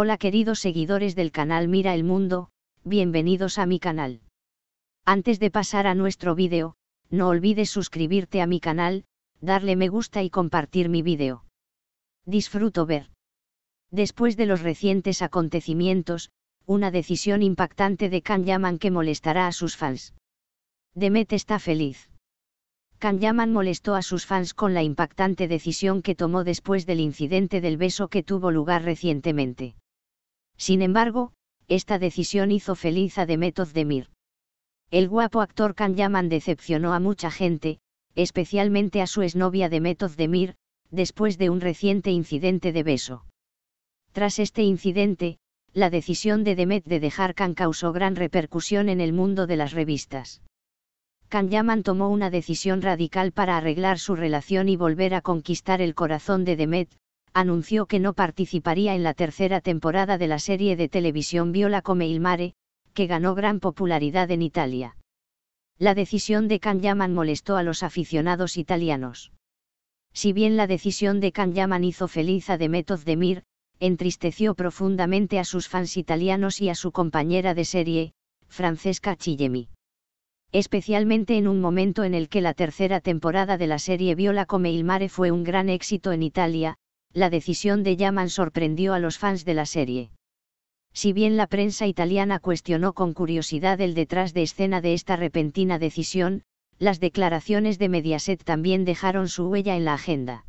Hola queridos seguidores del canal Mira el Mundo, bienvenidos a mi canal. Antes de pasar a nuestro vídeo, no olvides suscribirte a mi canal, darle me gusta y compartir mi vídeo. Disfruto ver. Después de los recientes acontecimientos, una decisión impactante de Kan Yaman que molestará a sus fans. Demet está feliz. Kan Yaman molestó a sus fans con la impactante decisión que tomó después del incidente del beso que tuvo lugar recientemente. Sin embargo, esta decisión hizo feliz a Demetoz Demir. El guapo actor Can Yaman decepcionó a mucha gente, especialmente a su exnovia Demetoz Demir, después de un reciente incidente de beso. Tras este incidente, la decisión de Demet de dejar Can causó gran repercusión en el mundo de las revistas. Can Yaman tomó una decisión radical para arreglar su relación y volver a conquistar el corazón de Demet, anunció que no participaría en la tercera temporada de la serie de televisión Viola come il mare, que ganó gran popularidad en Italia. La decisión de Can Yaman molestó a los aficionados italianos. Si bien la decisión de Can Yaman hizo feliz a Demet Demir, entristeció profundamente a sus fans italianos y a su compañera de serie, Francesca Chillemi. Especialmente en un momento en el que la tercera temporada de la serie Viola come il mare fue un gran éxito en Italia, la decisión de Yaman sorprendió a los fans de la serie. Si bien la prensa italiana cuestionó con curiosidad el detrás de escena de esta repentina decisión, las declaraciones de Mediaset también dejaron su huella en la agenda.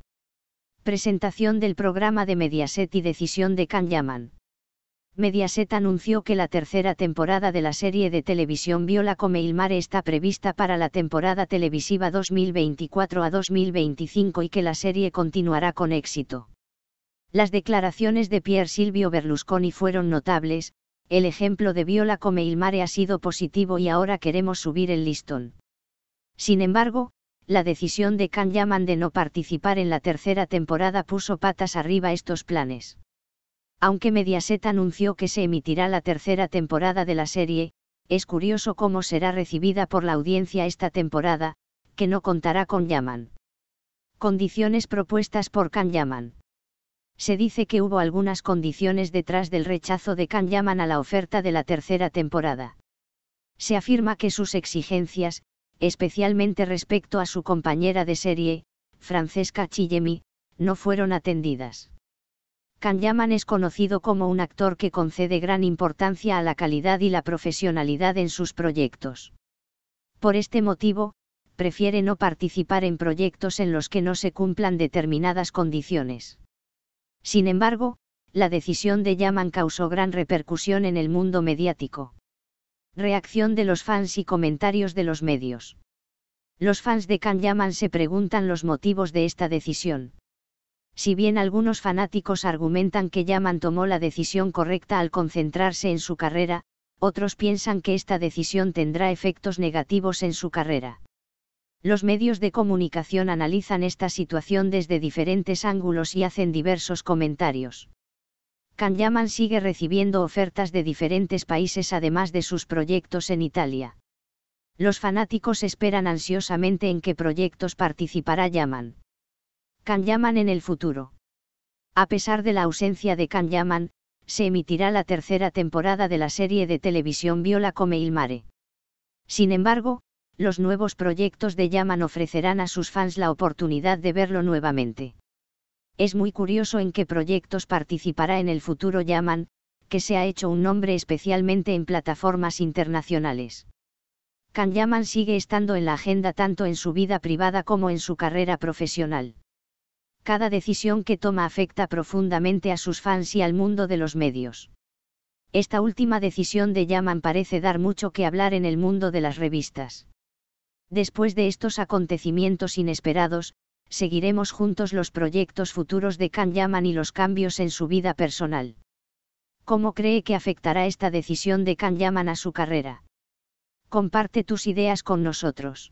Presentación del programa de Mediaset y decisión de Can Yaman. Mediaset anunció que la tercera temporada de la serie de televisión Viola come il mare está prevista para la temporada televisiva 2024 a 2025 y que la serie continuará con éxito. Las declaraciones de Pier Silvio Berlusconi fueron notables, el ejemplo de Viola come il mare ha sido positivo y ahora queremos subir el listón. Sin embargo, la decisión de Can Yaman de no participar en la tercera temporada puso patas arriba estos planes. Aunque Mediaset anunció que se emitirá la tercera temporada de la serie, es curioso cómo será recibida por la audiencia esta temporada, que no contará con Yaman. Condiciones propuestas por Can Yaman. Se dice que hubo algunas condiciones detrás del rechazo de Can Yaman a la oferta de la tercera temporada. Se afirma que sus exigencias, especialmente respecto a su compañera de serie, Francesca Chillemi, no fueron atendidas. Yaman es conocido como un actor que concede gran importancia a la calidad y la profesionalidad en sus proyectos. Por este motivo, prefiere no participar en proyectos en los que no se cumplan determinadas condiciones. Sin embargo, la decisión de Yaman causó gran repercusión en el mundo mediático. Reacción de los fans y comentarios de los medios. Los fans de Kan Yaman se preguntan los motivos de esta decisión si bien algunos fanáticos argumentan que Yaman tomó la decisión correcta al concentrarse en su carrera, otros piensan que esta decisión tendrá efectos negativos en su carrera. Los medios de comunicación analizan esta situación desde diferentes ángulos y hacen diversos comentarios. Can Yaman sigue recibiendo ofertas de diferentes países además de sus proyectos en Italia. Los fanáticos esperan ansiosamente en qué proyectos participará Yaman. Yaman en el futuro. A pesar de la ausencia de Yaman, se emitirá la tercera temporada de la serie de televisión Viola come il mare. Sin embargo, los nuevos proyectos de Yaman ofrecerán a sus fans la oportunidad de verlo nuevamente. Es muy curioso en qué proyectos participará en el futuro Yaman, que se ha hecho un nombre especialmente en plataformas internacionales. Yaman sigue estando en la agenda tanto en su vida privada como en su carrera profesional cada decisión que toma afecta profundamente a sus fans y al mundo de los medios. Esta última decisión de Yaman parece dar mucho que hablar en el mundo de las revistas. Después de estos acontecimientos inesperados, seguiremos juntos los proyectos futuros de Kan Yaman y los cambios en su vida personal. ¿Cómo cree que afectará esta decisión de Kan Yaman a su carrera? Comparte tus ideas con nosotros.